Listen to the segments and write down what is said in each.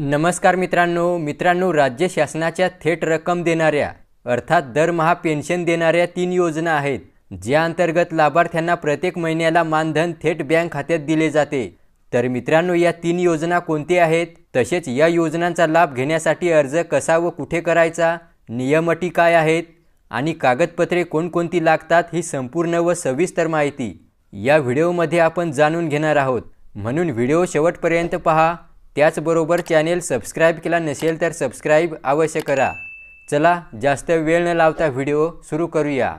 नमस्कार मित्रांनो मित्रांनो राज्य शासनाच्या थेट रक्कम देणाऱ्या अर्थात दरमहा पेन्शन देणाऱ्या तीन योजना आहेत ज्या अंतर्गत लाभार्थ्यांना प्रत्येक महिन्याला मानधन थेट बँक खात्यात दिले जाते तर मित्रांनो या तीन योजना कोणत्या आहेत तसेच या योजनांचा लाभ घेण्यासाठी अर्ज कसा व कुठे करायचा नियमटी काय आहेत आणि कागदपत्रे कोणकोणती लागतात ही संपूर्ण व सविस्तर माहिती या व्हिडिओमध्ये आपण जाणून घेणार आहोत म्हणून व्हिडिओ शेवटपर्यंत पहा त्याचबरोबर चॅनेल सबस्क्राईब केला नसेल तर सबस्क्राईब अवश्य करा चला जास्त वेळ न लावता व्हिडिओ सुरू करूया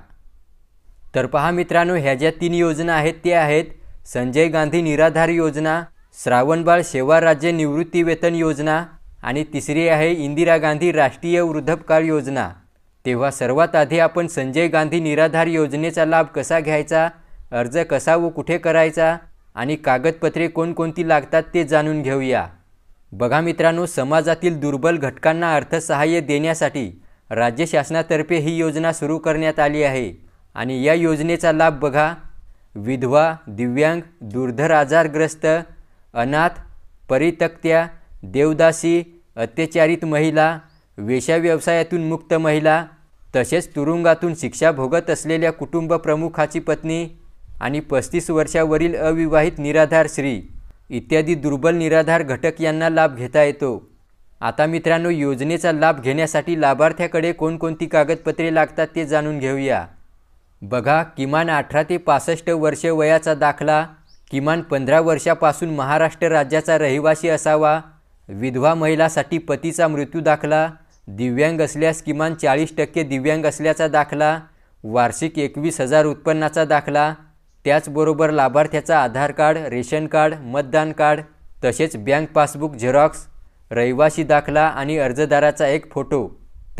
तर पहा मित्रांनो ह्या ज्या तीन योजना आहेत त्या आहेत संजय गांधी निराधार योजना श्रावणबाळ सेवा राज्य निवृत्तीवेतन योजना आणि तिसरी आहे इंदिरा गांधी राष्ट्रीय वृद्धपकाळ योजना तेव्हा सर्वात आधी आपण संजय गांधी निराधार योजनेचा लाभ कसा घ्यायचा अर्ज कसा व कुठे करायचा आणि कागदपत्रे कोणकोणती लागतात ते जाणून घेऊया बघा मित्रांनो समाजातील दुर्बल घटकांना अर्थसहाय्य देण्यासाठी राज्य शासनातर्फे ही योजना सुरू करण्यात आली आहे आणि या योजनेचा लाभ बघा विधवा दिव्यांग दुर्धर आजारग्रस्त अनाथ परितक्त्या देवदासी अत्याचारित महिला वेशाव्यवसायातून मुक्त महिला तसेच तुरुंगातून शिक्षा भोगत असलेल्या कुटुंब प्रमुखाची पत्नी आणि पस्तीस वर्षावरील अविवाहित निराधार स्त्री इत्यादी दुर्बल निराधार घटक यांना लाभ घेता येतो आता मित्रांनो योजनेचा लाभ घेण्यासाठी लाभार्थ्याकडे कोणकोणती कागदपत्रे लागतात ते जाणून घेऊया बघा किमान अठरा ते पासष्ट वर्ष वयाचा दाखला किमान पंधरा वर्षापासून महाराष्ट्र राज्याचा रहिवासी असावा विधवा महिलासाठी पतीचा मृत्यू दाखला दिव्यांग असल्यास किमान चाळीस टक्के दिव्यांग असल्याचा दाखला वार्षिक एकवीस हजार उत्पन्नाचा दाखला त्याचबरोबर लाभार्थ्याचा आधार कार्ड रेशन कार्ड मतदान कार्ड तसेच बँक पासबुक झेरॉक्स रहिवासी दाखला आणि अर्जदाराचा एक फोटो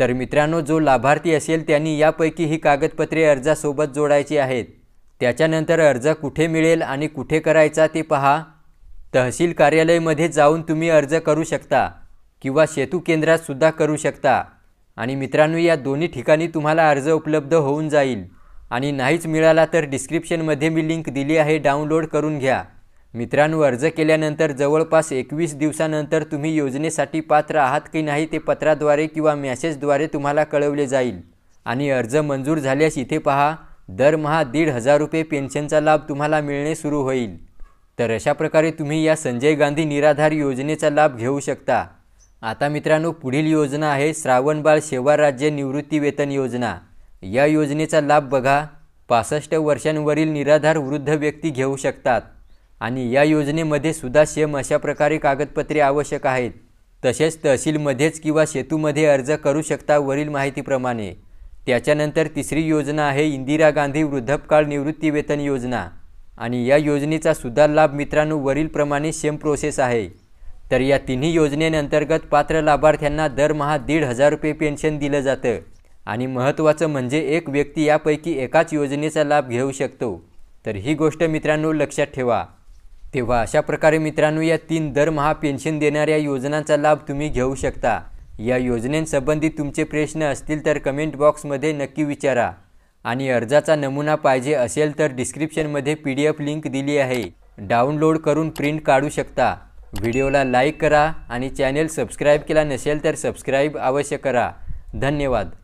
तर मित्रांनो जो लाभार्थी असेल त्यांनी यापैकी ही कागदपत्रे अर्जासोबत जोडायची आहेत त्याच्यानंतर अर्ज कुठे मिळेल आणि कुठे करायचा ते पहा तहसील कार्यालयमध्ये जाऊन तुम्ही अर्ज करू शकता किंवा सेतू केंद्रात सुद्धा करू शकता आणि मित्रांनो या दोन्ही ठिकाणी तुम्हाला अर्ज उपलब्ध होऊन जाईल आणि नाहीच मिळाला तर डिस्क्रिप्शनमध्ये मी लिंक दिली आहे डाउनलोड करून घ्या मित्रांनो अर्ज केल्यानंतर जवळपास एकवीस दिवसानंतर तुम्ही योजनेसाठी पात्र आहात की नाही ते पत्राद्वारे किंवा मॅसेजद्वारे तुम्हाला कळवले जाईल आणि अर्ज मंजूर झाल्यास इथे पहा दरमहा दीड हजार रुपये पेन्शनचा लाभ तुम्हाला मिळणे सुरू होईल तर अशा प्रकारे तुम्ही या संजय गांधी निराधार योजनेचा लाभ घेऊ शकता आता मित्रांनो पुढील योजना आहे श्रावणबाळ सेवा राज्य निवृत्ती वेतन योजना या योजनेचा लाभ बघा पासष्ट वर्षांवरील निराधार वृद्ध व्यक्ती घेऊ शकतात आणि या योजनेमध्ये सुद्धा सेम अशा प्रकारे कागदपत्रे आवश्यक आहेत तसेच तहसीलमध्येच किंवा सेतूमध्ये अर्ज करू शकता वरील माहितीप्रमाणे त्याच्यानंतर तिसरी योजना आहे इंदिरा गांधी वृद्धपकाळ निवृत्तीवेतन योजना आणि या योजनेचा सुद्धा लाभ मित्रांनो वरीलप्रमाणे सेम प्रोसेस आहे तर या तिन्ही योजनेअंतर्गत पात्र लाभार्थ्यांना दरमहा दीड हजार रुपये पेन्शन दिलं जातं आणि महत्त्वाचं म्हणजे एक व्यक्ती यापैकी एकाच योजनेचा लाभ घेऊ शकतो तर ही गोष्ट मित्रांनो लक्षात ठेवा तेव्हा अशा प्रकारे मित्रांनो या तीन दरमहा पेन्शन देणाऱ्या योजनांचा लाभ तुम्ही घेऊ शकता या योजनेसंबंधी तुमचे प्रश्न असतील तर कमेंट बॉक्समध्ये नक्की विचारा आणि अर्जाचा नमुना पाहिजे असेल तर डिस्क्रिप्शनमध्ये पी डी एफ लिंक दिली आहे डाउनलोड करून प्रिंट काढू शकता व्हिडिओला लाईक करा आणि चॅनेल सबस्क्राईब केला नसेल तर सबस्क्राईब अवश्य करा धन्यवाद